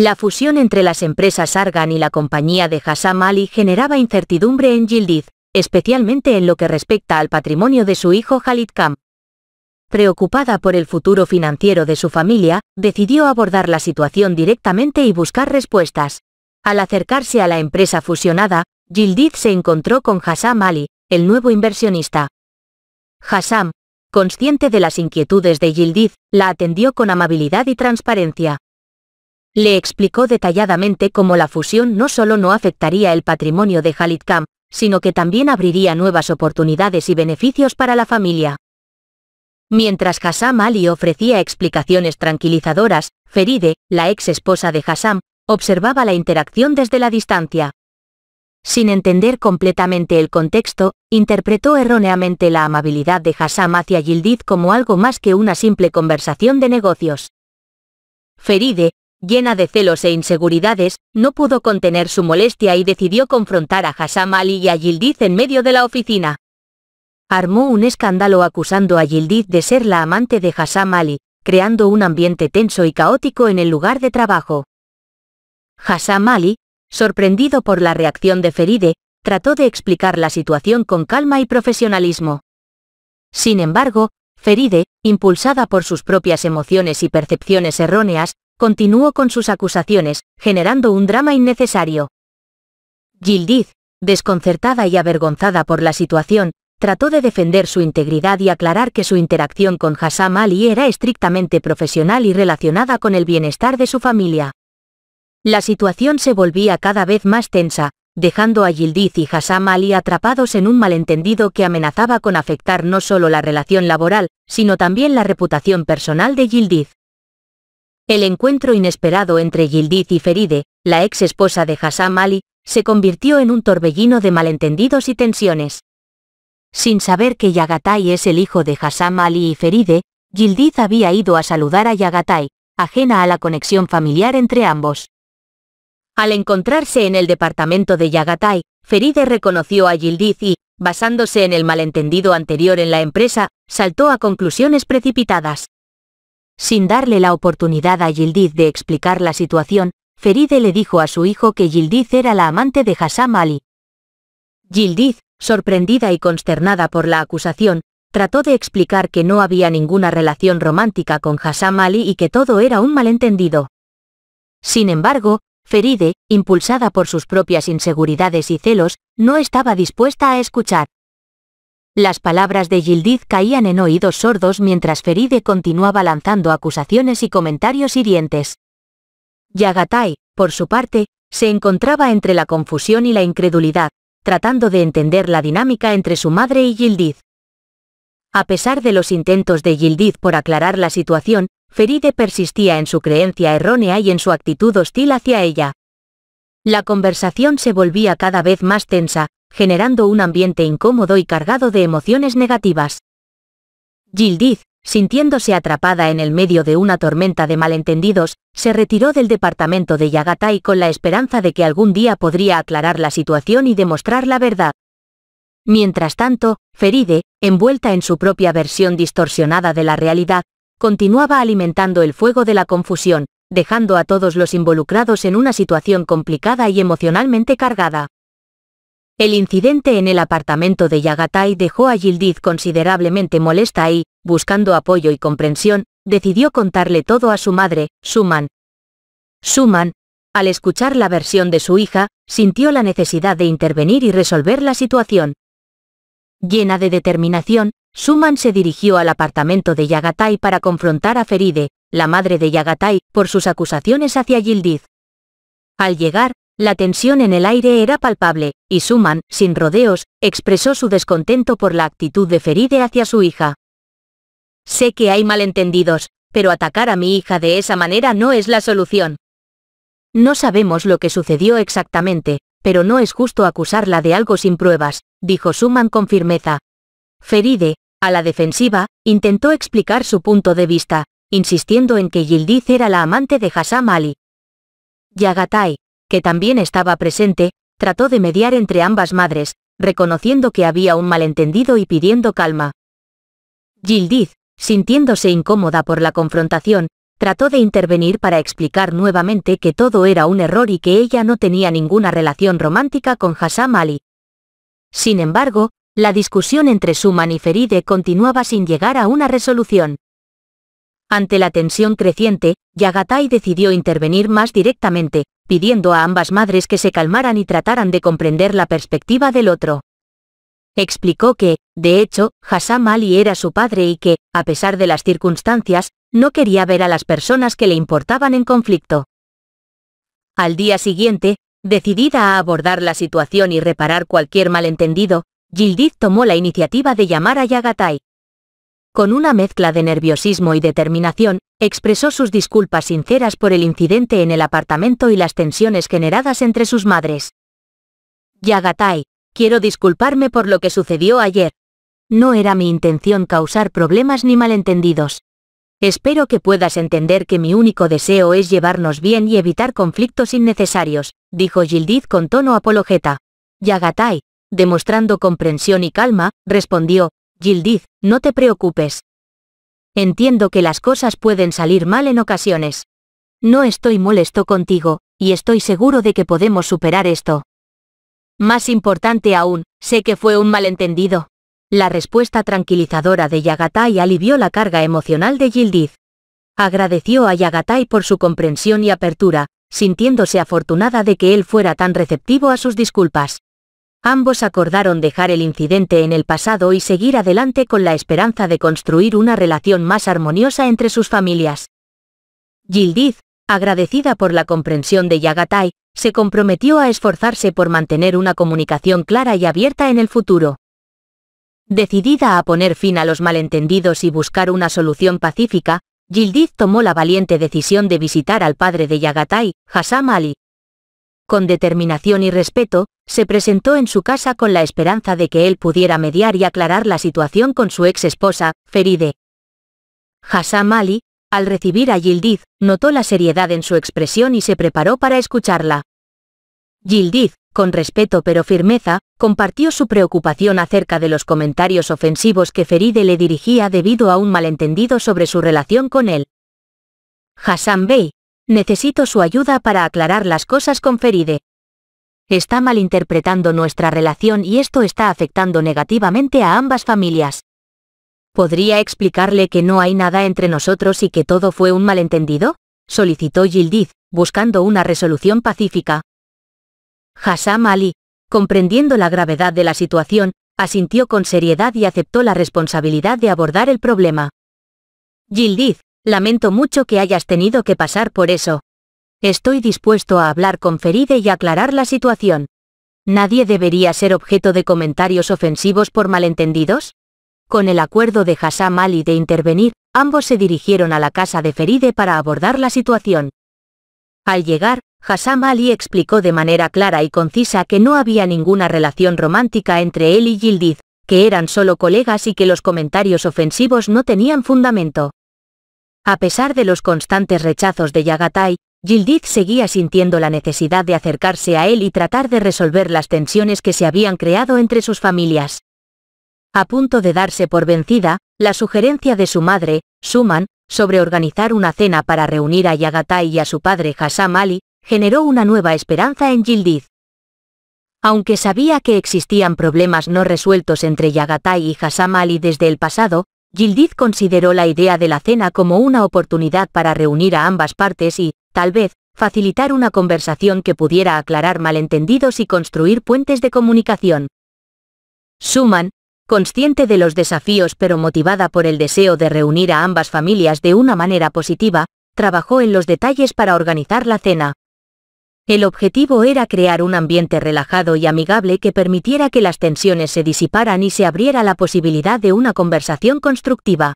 La fusión entre las empresas Argan y la compañía de Hassam Ali generaba incertidumbre en Yildiz, especialmente en lo que respecta al patrimonio de su hijo Khalid Khan. Preocupada por el futuro financiero de su familia, decidió abordar la situación directamente y buscar respuestas. Al acercarse a la empresa fusionada, Yildiz se encontró con Hassam Ali, el nuevo inversionista. Hassam, consciente de las inquietudes de Yildiz, la atendió con amabilidad y transparencia le explicó detalladamente cómo la fusión no solo no afectaría el patrimonio de Khan, sino que también abriría nuevas oportunidades y beneficios para la familia. Mientras Hassam Ali ofrecía explicaciones tranquilizadoras, Feride, la ex esposa de Hassam, observaba la interacción desde la distancia. Sin entender completamente el contexto, interpretó erróneamente la amabilidad de Hassam hacia Yildiz como algo más que una simple conversación de negocios. Feride, llena de celos e inseguridades, no pudo contener su molestia y decidió confrontar a Hassam Ali y a Yildiz en medio de la oficina. Armó un escándalo acusando a Yildiz de ser la amante de Hassam Ali, creando un ambiente tenso y caótico en el lugar de trabajo. Hassam Ali, sorprendido por la reacción de Feride, trató de explicar la situación con calma y profesionalismo. Sin embargo, Feride, impulsada por sus propias emociones y percepciones erróneas, continuó con sus acusaciones, generando un drama innecesario. Gildiz, desconcertada y avergonzada por la situación, trató de defender su integridad y aclarar que su interacción con Hassam Ali era estrictamente profesional y relacionada con el bienestar de su familia. La situación se volvía cada vez más tensa, dejando a Gildiz y Hassam Ali atrapados en un malentendido que amenazaba con afectar no solo la relación laboral, sino también la reputación personal de Gildiz. El encuentro inesperado entre Gildiz y Feride, la ex esposa de Hassam Ali, se convirtió en un torbellino de malentendidos y tensiones. Sin saber que Yagatai es el hijo de Hassam Ali y Feride, Gildiz había ido a saludar a Yagatai, ajena a la conexión familiar entre ambos. Al encontrarse en el departamento de Yagatai, Feride reconoció a Gildiz y, basándose en el malentendido anterior en la empresa, saltó a conclusiones precipitadas. Sin darle la oportunidad a Yildiz de explicar la situación, Feride le dijo a su hijo que Yildiz era la amante de Hassam Ali. Yildiz, sorprendida y consternada por la acusación, trató de explicar que no había ninguna relación romántica con Hassam Ali y que todo era un malentendido. Sin embargo, Feride, impulsada por sus propias inseguridades y celos, no estaba dispuesta a escuchar. Las palabras de Yildiz caían en oídos sordos mientras Feride continuaba lanzando acusaciones y comentarios hirientes. Yagatai, por su parte, se encontraba entre la confusión y la incredulidad, tratando de entender la dinámica entre su madre y Gildiz. A pesar de los intentos de Gildiz por aclarar la situación, Feride persistía en su creencia errónea y en su actitud hostil hacia ella. La conversación se volvía cada vez más tensa, generando un ambiente incómodo y cargado de emociones negativas. Gildiz, sintiéndose atrapada en el medio de una tormenta de malentendidos, se retiró del departamento de Yagatai con la esperanza de que algún día podría aclarar la situación y demostrar la verdad. Mientras tanto, Feride, envuelta en su propia versión distorsionada de la realidad, continuaba alimentando el fuego de la confusión, dejando a todos los involucrados en una situación complicada y emocionalmente cargada. El incidente en el apartamento de Yagatai dejó a Yildiz considerablemente molesta y, buscando apoyo y comprensión, decidió contarle todo a su madre, Suman. Suman, al escuchar la versión de su hija, sintió la necesidad de intervenir y resolver la situación. Llena de determinación, Suman se dirigió al apartamento de Yagatai para confrontar a Feride, la madre de Yagatai, por sus acusaciones hacia Yildiz. Al llegar, la tensión en el aire era palpable, y Suman, sin rodeos, expresó su descontento por la actitud de Feride hacia su hija. Sé que hay malentendidos, pero atacar a mi hija de esa manera no es la solución. No sabemos lo que sucedió exactamente, pero no es justo acusarla de algo sin pruebas, dijo Suman con firmeza. Feride, a la defensiva, intentó explicar su punto de vista, insistiendo en que Yildiz era la amante de Hassam Ali. Yagatai, que también estaba presente, trató de mediar entre ambas madres, reconociendo que había un malentendido y pidiendo calma. Gildiz, sintiéndose incómoda por la confrontación, trató de intervenir para explicar nuevamente que todo era un error y que ella no tenía ninguna relación romántica con Hassam Ali. Sin embargo, la discusión entre Suman y Feride continuaba sin llegar a una resolución. Ante la tensión creciente, Yagatai decidió intervenir más directamente, pidiendo a ambas madres que se calmaran y trataran de comprender la perspectiva del otro. Explicó que, de hecho, Hassan Ali era su padre y que, a pesar de las circunstancias, no quería ver a las personas que le importaban en conflicto. Al día siguiente, decidida a abordar la situación y reparar cualquier malentendido, Yildiz tomó la iniciativa de llamar a Yagatai con una mezcla de nerviosismo y determinación, expresó sus disculpas sinceras por el incidente en el apartamento y las tensiones generadas entre sus madres. Yagatai, quiero disculparme por lo que sucedió ayer. No era mi intención causar problemas ni malentendidos. Espero que puedas entender que mi único deseo es llevarnos bien y evitar conflictos innecesarios, dijo Gildiz con tono apologeta. Yagatai, demostrando comprensión y calma, respondió, Gildiz, no te preocupes. Entiendo que las cosas pueden salir mal en ocasiones. No estoy molesto contigo, y estoy seguro de que podemos superar esto. Más importante aún, sé que fue un malentendido. La respuesta tranquilizadora de Yagatai alivió la carga emocional de Gildiz. Agradeció a Yagatai por su comprensión y apertura, sintiéndose afortunada de que él fuera tan receptivo a sus disculpas. Ambos acordaron dejar el incidente en el pasado y seguir adelante con la esperanza de construir una relación más armoniosa entre sus familias. Yildiz, agradecida por la comprensión de Yagatai, se comprometió a esforzarse por mantener una comunicación clara y abierta en el futuro. Decidida a poner fin a los malentendidos y buscar una solución pacífica, Yildiz tomó la valiente decisión de visitar al padre de Yagatai, Hassam Ali, con determinación y respeto, se presentó en su casa con la esperanza de que él pudiera mediar y aclarar la situación con su ex esposa, Feride. Hassan Ali, al recibir a Yildiz, notó la seriedad en su expresión y se preparó para escucharla. Yildiz, con respeto pero firmeza, compartió su preocupación acerca de los comentarios ofensivos que Feride le dirigía debido a un malentendido sobre su relación con él. Hassan Bey, Necesito su ayuda para aclarar las cosas con Feride. Está malinterpretando nuestra relación y esto está afectando negativamente a ambas familias. ¿Podría explicarle que no hay nada entre nosotros y que todo fue un malentendido? solicitó Gildiz, buscando una resolución pacífica. Hassam Ali, comprendiendo la gravedad de la situación, asintió con seriedad y aceptó la responsabilidad de abordar el problema. Gildiz, Lamento mucho que hayas tenido que pasar por eso. Estoy dispuesto a hablar con Feride y aclarar la situación. Nadie debería ser objeto de comentarios ofensivos por malentendidos. Con el acuerdo de Hassam Ali de intervenir, ambos se dirigieron a la casa de Feride para abordar la situación. Al llegar, Hassam Ali explicó de manera clara y concisa que no había ninguna relación romántica entre él y Gildiz, que eran solo colegas y que los comentarios ofensivos no tenían fundamento. A pesar de los constantes rechazos de Yagatai, Yildiz seguía sintiendo la necesidad de acercarse a él y tratar de resolver las tensiones que se habían creado entre sus familias. A punto de darse por vencida, la sugerencia de su madre, Suman, sobre organizar una cena para reunir a Yagatai y a su padre Hassam Ali, generó una nueva esperanza en Yildiz. Aunque sabía que existían problemas no resueltos entre Yagatai y Hassam Ali desde el pasado, Gildiz consideró la idea de la cena como una oportunidad para reunir a ambas partes y, tal vez, facilitar una conversación que pudiera aclarar malentendidos y construir puentes de comunicación. Suman, consciente de los desafíos pero motivada por el deseo de reunir a ambas familias de una manera positiva, trabajó en los detalles para organizar la cena. El objetivo era crear un ambiente relajado y amigable que permitiera que las tensiones se disiparan y se abriera la posibilidad de una conversación constructiva.